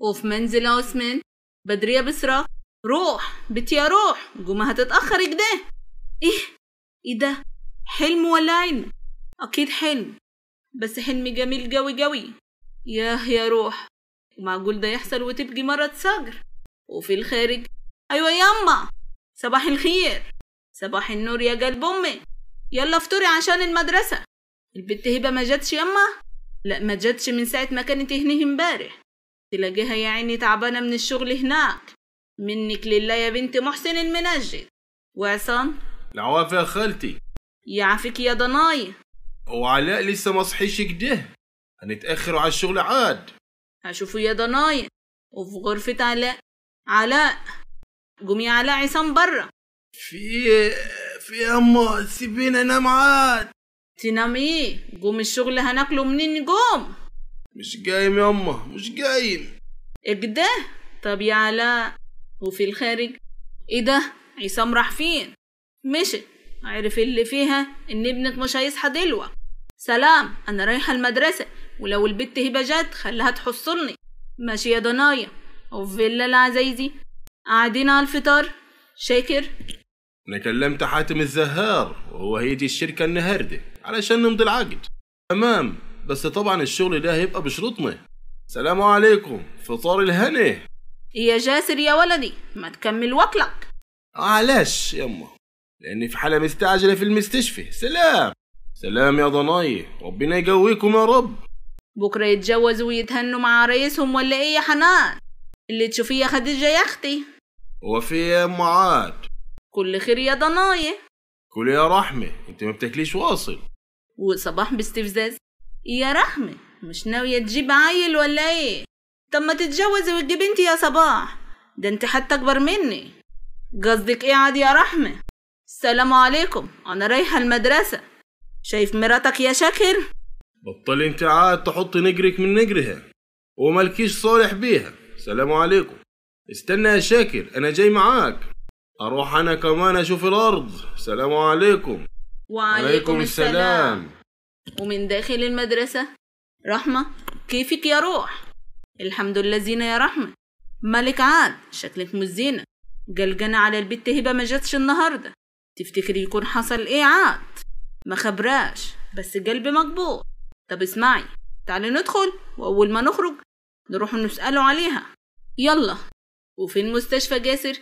وفي منزل عثمان بدري يا بسرة روح بتيا روح جمعة هتتأخر كده إيه, إيه إيه ده حلم ولا عين أكيد حلم بس حلم جميل جوي جوي ياه يا روح ومعقول ده يحصل وتبقي مرض صقر وفي الخارج أيوة ياما صباح الخير صباح النور يا قلب أمي يلا افطري عشان المدرسة البت هبة ما جاتش ياما لا ما جاتش من ساعة ما كانت هنا امبارح تلاقيها يعني تعبانة من الشغل هناك منك لله يا بنت محسن المنجد وعصام العوافي يا خالتي يعافيك يا ضناي وعلاء لسه ما صحيش كده هنتأخروا على الشغل عاد هشوفه يا ضناي وفي غرفة علاء علاء قومي يا علاء عصام برا في في أما سيبيني انام عاد تنام ايه قوم الشغل هناكله منين قوم مش قايم يا أمه مش قايم اكده طب يا علاء وفي الخارج ايه ده عصام راح فين مشي عرف اللي فيها ان ابنك مش هيصحى دلوة سلام انا رايحة المدرسة ولو البت هبة جت خليها تحصلني ماشي يا ضنايا وفيلا فيلا العزيزي قاعدين على الفطار شاكر انا كلمت حاتم الزهار وهو هيجي الشركة النهاردة علشان نمضي العقد تمام بس طبعا الشغل ده هيبقى بشروطنا سلام عليكم فطار الهني يا جاسر يا ولدي ما تكمل وكلك علاش يما لاني في حاله مستعجله في المستشفى سلام سلام يا ضناي ربنا يقويكم يا رب بكره يتجوزوا ويتهنوا مع رئيسهم ولا ايه يا حنان اللي تشوفيه يا خديجه يا اختي وفي يا ام عاد كل خير يا ضنايه كل يا رحمه انت ما بتاكليش واصل وصباح باستفزاز يا رحمة مش ناوية تجيب عيل ولا ايه؟ طب ما تتجوزي وتجيب انت يا صباح ده انت حتى اكبر مني قصدك ايه عاد يا رحمة؟ السلام عليكم انا رايحة المدرسة شايف مراتك يا شاكر؟ بطلي انت عاد تحطي نجرك من نجرها وملكيش صالح بيها سلام عليكم استنى يا شاكر انا جاي معاك اروح انا كمان اشوف الارض سلام عليكم وعليكم السلام, السلام. ومن داخل المدرسة رحمة كيفك يا روح الحمد لله زينة يا رحمة ملك عاد شكلك مش زينة جلجنة على البت هبة ما جاتش النهاردة تفتكري يكون حصل ايه عاد ما خبراش بس قلبي مقبوض طب اسمعي تعالي ندخل وأول ما نخرج نروح نسأله عليها يلا وفي المستشفى جاسر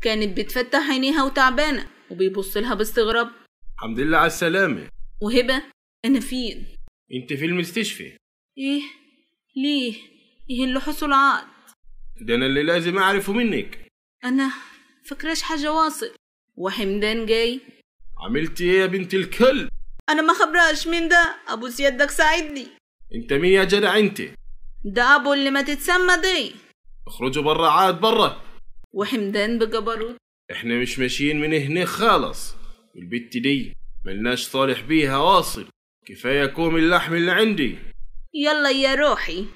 كانت بتفتح عينيها وتعبانة وبيبص لها باستغراب الحمد لله على السلامة وهبة أنا فين؟ أنت في المستشفى إيه؟ ليه؟ إيه اللي حصل عقد؟ ده أنا اللي لازم أعرفه منك أنا فكراش حاجة واصل وحمدان جاي عملت إيه يا بنت الكلب؟ أنا ما خبراش من ده أبو سيادك ساعدني أنت مين يا جدع أنت؟ ده أبو اللي ما تتسمى دي اخرجوا برا عاد برا وحمدان بجبروت احنا مش ماشيين من هنا خالص البت دي ملناش صالح بيها واصل كفاية كوم اللحم اللي عندي يلا يا روحي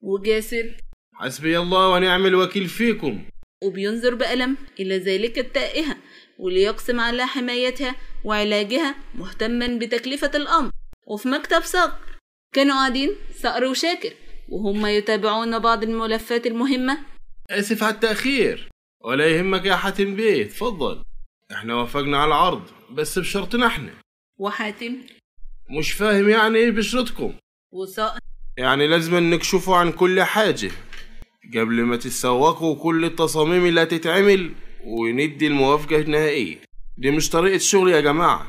وجاسر حسبي الله ونعم الوكيل فيكم وبينظر بألم إلى ذلك التائهة وليقسم على حمايتها وعلاجها مهتما بتكلفة الأمر وفي مكتب صقر كانوا قاعدين صقر وشاكر وهم يتابعون بعض الملفات المهمة آسف على التأخير ولا يهمك يا حاتم بيه اتفضل احنا وافقنا على العرض بس بشرطنا احنا وحاتم مش فاهم يعني ايه بشرتكم وثائق يعني لازم نكشفه عن كل حاجة قبل ما تتسوقوا كل التصاميم اللي هتتعمل وندي الموافقة النهائية دي مش طريقة شغل يا جماعة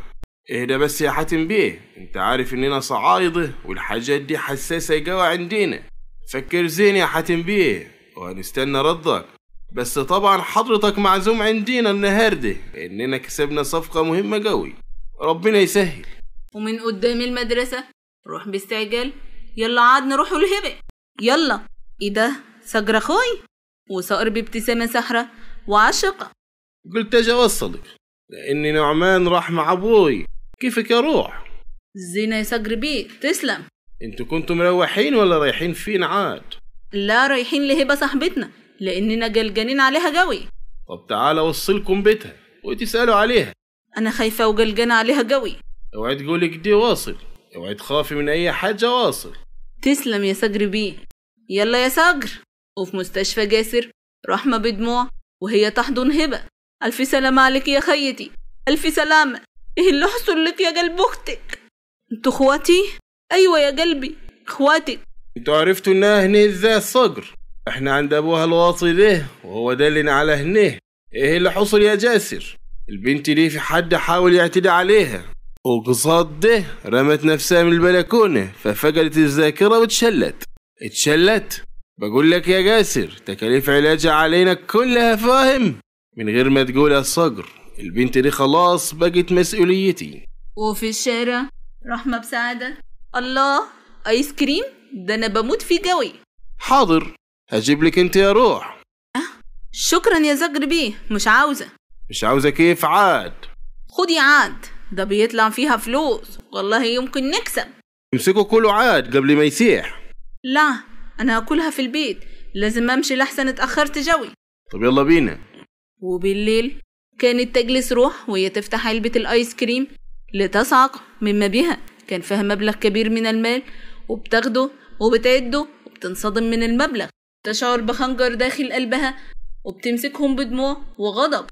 اهدى بس يا حاتم بيه انت عارف اننا صعايدة والحاجات دي حساسة جوا عندنا فكر زين يا حاتم بيه وهنستنى ردك بس طبعا حضرتك معزوم عندنا النهاردة اننا كسبنا صفقة مهمة قوي ربنا يسهل ومن قدام المدرسة روح باستعجال يلا عاد نروح الهبة يلا ايه ده سجرة خوي وصقر بابتسامة سحرة وعاشقة قلت اجي اوصلك لاني نعمان راح مع ابوي كيفك اروح زينة يا سجر بيه تسلم انتوا كنتوا مروحين ولا رايحين فين عاد لا رايحين لهبة صاحبتنا لاننا جلجانين عليها جوي طب تعالى اوصلكم بيتها وتسألوا عليها انا خايفة وجلجانة عليها جوي اوعي تقولي قدي واصل اوعي تخافي من اي حاجه واصل تسلم يا صقر بيه يلا يا صقر وفي مستشفى جاسر رحمه بدموع وهي تحضن هبه الف سلام عليك يا خيتي الف سلامه ايه اللي حصل لك يا قلب اختك انتوا اخواتي ايوه يا قلبي اخواتك انتوا عرفتوا انها هنيه ازاي الصقر احنا عند ابوها الواطي ده وهو دلنا على هنيه ايه اللي حصل يا جاسر البنت ليه في حد حاول يعتدي عليها وقصاد ده رمت نفسها من البلكونة ففقدت الذاكرة وتشلت اتشلت بقول لك يا جاسر تكاليف علاجها علينا كلها فاهم من غير ما تقول الصقر البنت دي خلاص بقت مسؤوليتي وفي الشارع رحمة بسعادة الله ايس كريم ده انا بموت فيه قوي حاضر هجيب لك انت يا روح أه؟ شكرا يا زجر بيه مش عاوزة مش عاوزة كيف عاد خدي عاد ده بيطلع فيها فلوس والله يمكن نكسب امسكوا كله عاد قبل ما يسيح لا أنا أكلها في البيت لازم أمشي لحسن اتأخرت جوي طب يلا بينا وبالليل كانت تجلس روح وهي تفتح علبة الآيس كريم لتصعق مما بها كان فيها مبلغ كبير من المال وبتاخده وبتعده وبتنصدم من المبلغ تشعر بخنجر داخل قلبها وبتمسكهم بدموع وغضب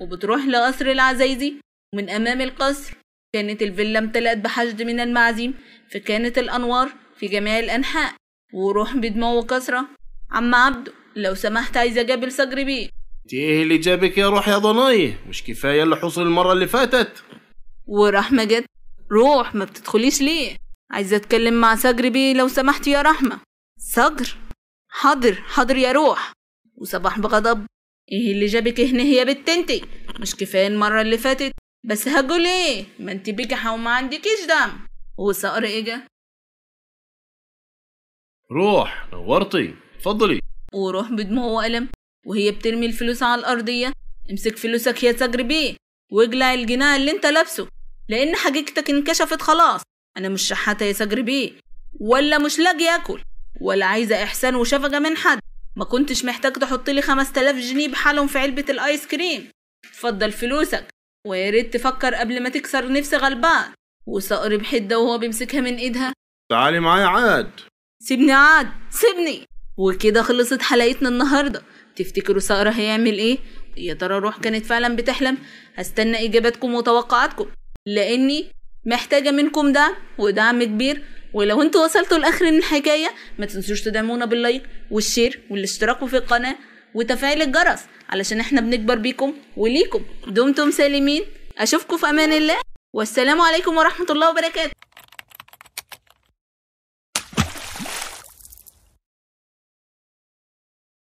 وبتروح لقصر العزايزي ومن أمام القصر كانت الفيلا امتلأت بحشد من المعازيم فكانت الأنوار في جميع الأنحاء وروح بدموع وكسرة عم عبده لو سمحت عايز أجاب الصجر بيه ايه اللي جابك يا روح يا ضناية مش كفاية اللي حصل المرة اللي فاتت ورحمة جت روح ما بتدخليش ليه عايزة أتكلم مع صجر بيه لو سمحت يا رحمة صجر حاضر حاضر يا روح وصباح بغضب ايه اللي جابك هنا هي بتنتي مش كفايه المره اللي فاتت بس هقول ايه ما انت بكحه وما عندكيش دم وصقر اجا إيه روح نورتي اتفضلي وروح بدموع وقلم وهي بترمي الفلوس على الأرضية امسك فلوسك يا تجري بيه واجلع الجناء اللي انت لابسه لأن حقيقتك انكشفت خلاص أنا مش شحاتة يا تجري بيه ولا مش لاقي أكل ولا عايزة إحسان وشفقة من حد ما كنتش محتاج تحط لي 5000 جنيه بحالهم في علبة الآيس كريم اتفضل فلوسك ويا ريت تفكر قبل ما تكسر نفس غلبان وصقر بحدة وهو بيمسكها من ايدها تعالي معايا عاد سيبني عاد سيبني وكده خلصت حلقتنا النهاردة تفتكروا صقر هيعمل ايه يا ترى روح كانت فعلا بتحلم هستنى اجاباتكم وتوقعاتكم لاني محتاجة منكم دعم ودعم كبير ولو انتوا وصلتوا لاخر الحكاية ما تنسوش تدعمونا باللايك والشير والاشتراك في القناة وتفعيل الجرس علشان احنا بنكبر بيكم وليكم دمتم سالمين اشوفكم في امان الله والسلام عليكم ورحمه الله وبركاته